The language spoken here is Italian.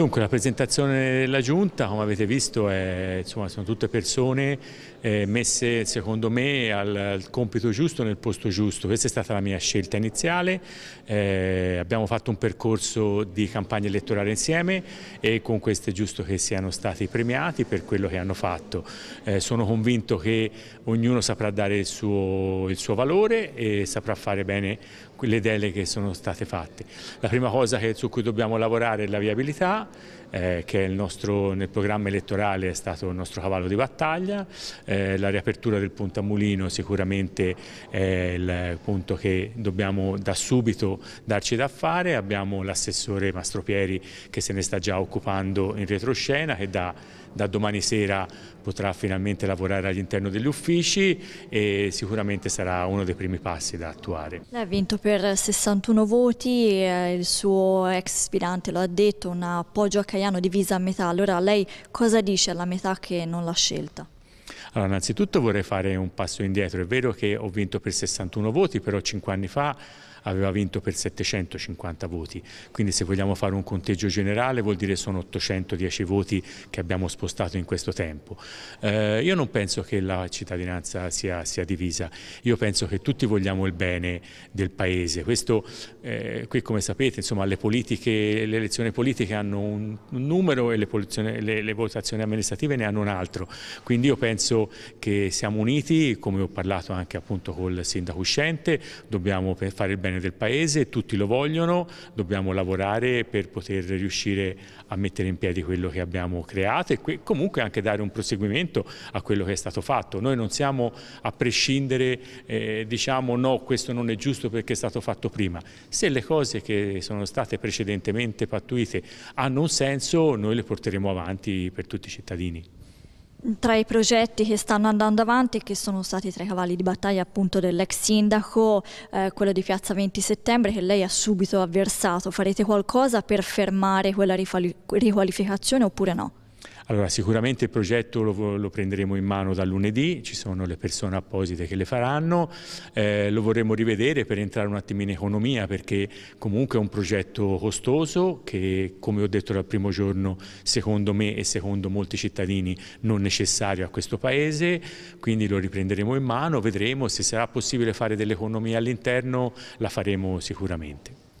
Dunque la presentazione della Giunta, come avete visto, è, insomma, sono tutte persone eh, messe secondo me al, al, compito giusto nel posto giusto. Questa è stata la mia scelta iniziale, eh, abbiamo fatto un percorso di campagna elettorale insieme e con questo è giusto che siano stati premiati per quello che hanno fatto. Eh, sono convinto che ognuno saprà dare il suo, il suo valore e saprà fare bene le deleghe che sono state fatte. La prima cosa che, su cui dobbiamo lavorare è la viabilità, eh, che nostro, nel programma elettorale è stato il nostro cavallo di battaglia, eh, la riapertura del Ponte Puntamulino sicuramente è il punto che dobbiamo da subito darci da fare, abbiamo l'assessore Mastropieri che se ne sta già occupando in retroscena che da, da domani sera potrà finalmente lavorare all'interno degli uffici e sicuramente sarà uno dei primi passi da attuare. Lei ha vinto per 61 voti, eh, il suo ex sfidante lo ha detto, una po' giocaiano divisa a metà, allora lei cosa dice alla metà che non l'ha scelta? Allora, innanzitutto vorrei fare un passo indietro. È vero che ho vinto per 61 voti, però 5 anni fa aveva vinto per 750 voti. Quindi se vogliamo fare un conteggio generale vuol dire sono 810 voti che abbiamo spostato in questo tempo. Eh, io non penso che la cittadinanza sia, sia, divisa, io penso che tutti vogliamo il bene del Paese. Questo, eh, qui come sapete, insomma, le, politiche, le elezioni politiche hanno un, un numero e le, le, le votazioni amministrative ne hanno un altro. Quindi io penso che siamo uniti, come ho parlato anche appunto col sindaco uscente, dobbiamo fare il bene del paese, tutti lo vogliono, dobbiamo lavorare per poter riuscire a mettere in piedi quello che abbiamo creato e comunque anche dare un proseguimento a quello che è stato fatto. Noi non siamo a prescindere, eh, diciamo no, questo non è giusto perché è stato fatto prima. Se le cose che sono state precedentemente pattuite hanno un senso, noi le porteremo avanti per tutti i cittadini. Tra i progetti che stanno andando avanti, e che sono stati tra i cavalli di battaglia appunto dell'ex sindaco, eh, quello di Piazza 20 Settembre, che lei ha subito avversato, farete qualcosa per fermare quella riqualificazione oppure no? Allora, sicuramente il progetto lo, lo, prenderemo in mano da lunedì, ci sono le persone apposite che le faranno, eh, lo vorremmo rivedere per entrare un attimo in economia perché comunque è un progetto costoso che come ho detto dal primo giorno secondo me e secondo molti cittadini non necessario a questo paese, quindi lo riprenderemo in mano, vedremo se sarà possibile fare dell'economia all'interno, la faremo sicuramente.